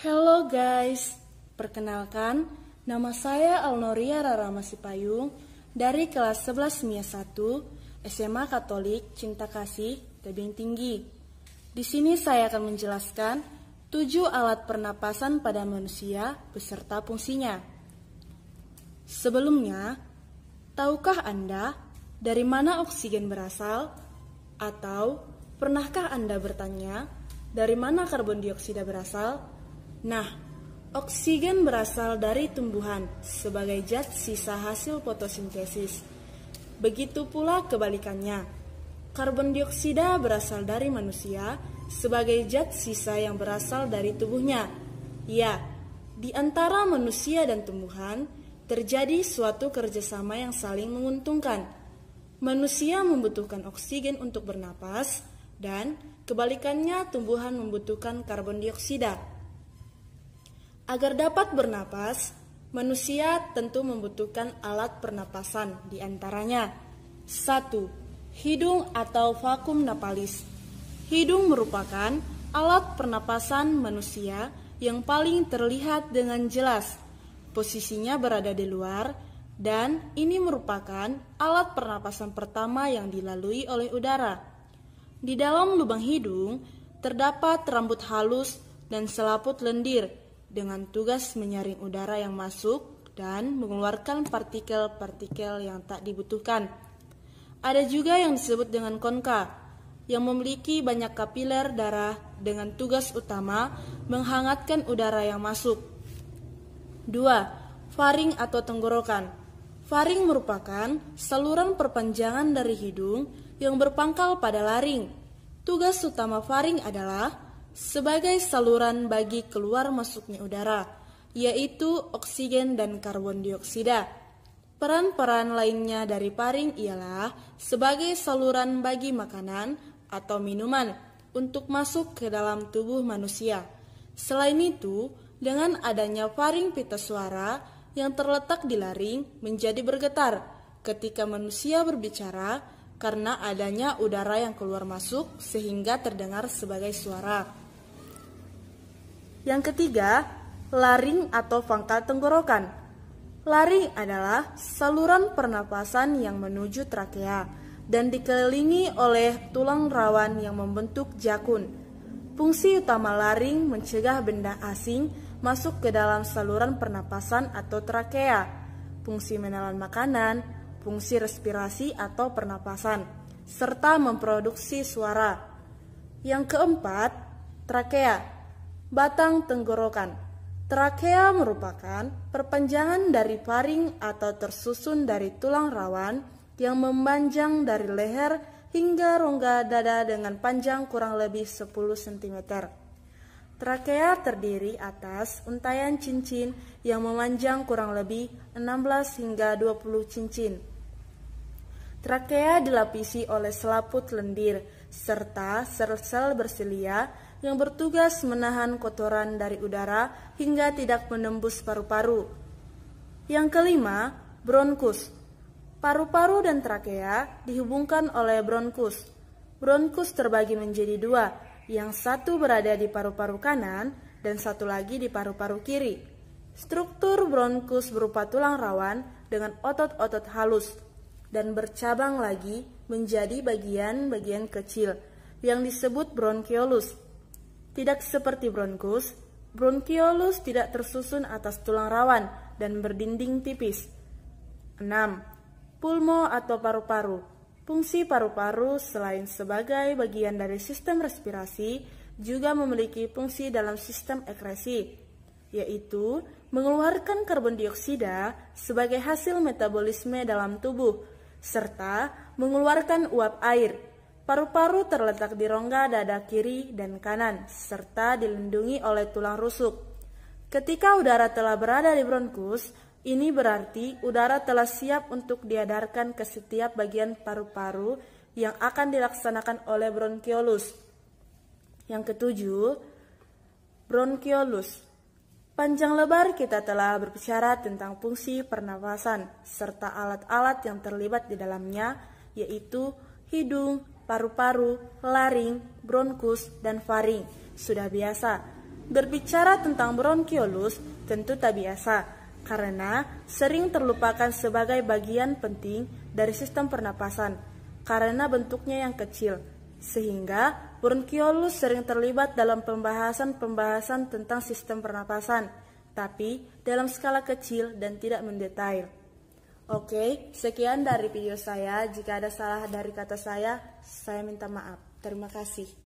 Hello guys, perkenalkan nama saya Alnoria Rara Masipayung dari kelas 11 MIA 1 SMA Katolik Cinta Kasih Tebing Tinggi. Di sini saya akan menjelaskan 7 alat pernapasan pada manusia beserta fungsinya. Sebelumnya, tahukah Anda dari mana oksigen berasal? Atau pernahkah Anda bertanya dari mana karbon dioksida berasal? Nah, oksigen berasal dari tumbuhan sebagai zat sisa hasil fotosintesis. Begitu pula kebalikannya. Karbon dioksida berasal dari manusia sebagai zat sisa yang berasal dari tubuhnya. Ya, di antara manusia dan tumbuhan terjadi suatu kerjasama yang saling menguntungkan. Manusia membutuhkan oksigen untuk bernapas, dan kebalikannya, tumbuhan membutuhkan karbon dioksida. Agar dapat bernapas, manusia tentu membutuhkan alat pernapasan di antaranya. 1. Hidung atau vakum napalis. Hidung merupakan alat pernapasan manusia yang paling terlihat dengan jelas. Posisinya berada di luar dan ini merupakan alat pernapasan pertama yang dilalui oleh udara. Di dalam lubang hidung terdapat rambut halus dan selaput lendir dengan tugas menyaring udara yang masuk dan mengeluarkan partikel-partikel yang tak dibutuhkan. Ada juga yang disebut dengan konka, yang memiliki banyak kapiler darah dengan tugas utama menghangatkan udara yang masuk. 2. Faring atau tenggorokan. Faring merupakan saluran perpanjangan dari hidung yang berpangkal pada laring. Tugas utama faring adalah sebagai saluran bagi keluar masuknya udara, yaitu oksigen dan karbon dioksida. Peran-peran lainnya dari paring ialah sebagai saluran bagi makanan atau minuman untuk masuk ke dalam tubuh manusia. Selain itu, dengan adanya paring pita suara yang terletak di laring menjadi bergetar ketika manusia berbicara, karena adanya udara yang keluar masuk sehingga terdengar sebagai suara. Yang ketiga, laring atau pangkal tenggorokan. Laring adalah saluran pernapasan yang menuju trakea dan dikelilingi oleh tulang rawan yang membentuk jakun. Fungsi utama laring mencegah benda asing masuk ke dalam saluran pernapasan atau trakea. Fungsi menelan makanan, fungsi respirasi atau pernapasan, serta memproduksi suara. Yang keempat, trakea, batang tenggorokan. Trakea merupakan perpanjangan dari faring atau tersusun dari tulang rawan yang memanjang dari leher hingga rongga dada dengan panjang kurang lebih 10 cm. Trakea terdiri atas untayan cincin yang memanjang kurang lebih 16 hingga 20 cincin. Trakea dilapisi oleh selaput lendir serta sel-sel bersilia yang bertugas menahan kotoran dari udara hingga tidak menembus paru-paru. Yang kelima, bronkus. Paru-paru dan trakea dihubungkan oleh bronkus. Bronkus terbagi menjadi dua, yang satu berada di paru-paru kanan dan satu lagi di paru-paru kiri. Struktur bronkus berupa tulang rawan dengan otot-otot halus dan bercabang lagi menjadi bagian-bagian kecil yang disebut bronchiolus. Tidak seperti bronkus, bronchiolus tidak tersusun atas tulang rawan dan berdinding tipis. 6. Pulmo atau paru-paru Fungsi paru-paru selain sebagai bagian dari sistem respirasi juga memiliki fungsi dalam sistem ekresi, yaitu mengeluarkan karbon dioksida sebagai hasil metabolisme dalam tubuh, serta mengeluarkan uap air. Paru-paru terletak di rongga dada kiri dan kanan, serta dilindungi oleh tulang rusuk. Ketika udara telah berada di bronkus, ini berarti udara telah siap untuk diadarkan ke setiap bagian paru-paru yang akan dilaksanakan oleh bronkiolus. Yang ketujuh, bronkiolus. Panjang lebar kita telah berbicara tentang fungsi pernafasan serta alat-alat yang terlibat di dalamnya yaitu hidung, paru-paru, laring, bronkus, dan faring. Sudah biasa. Berbicara tentang bronkiolus tentu tak biasa karena sering terlupakan sebagai bagian penting dari sistem pernapasan karena bentuknya yang kecil, sehingga bronkiolus sering terlibat dalam pembahasan-pembahasan tentang sistem pernapasan, tapi dalam skala kecil dan tidak mendetail. Oke, sekian dari video saya. Jika ada salah dari kata saya, saya minta maaf. Terima kasih.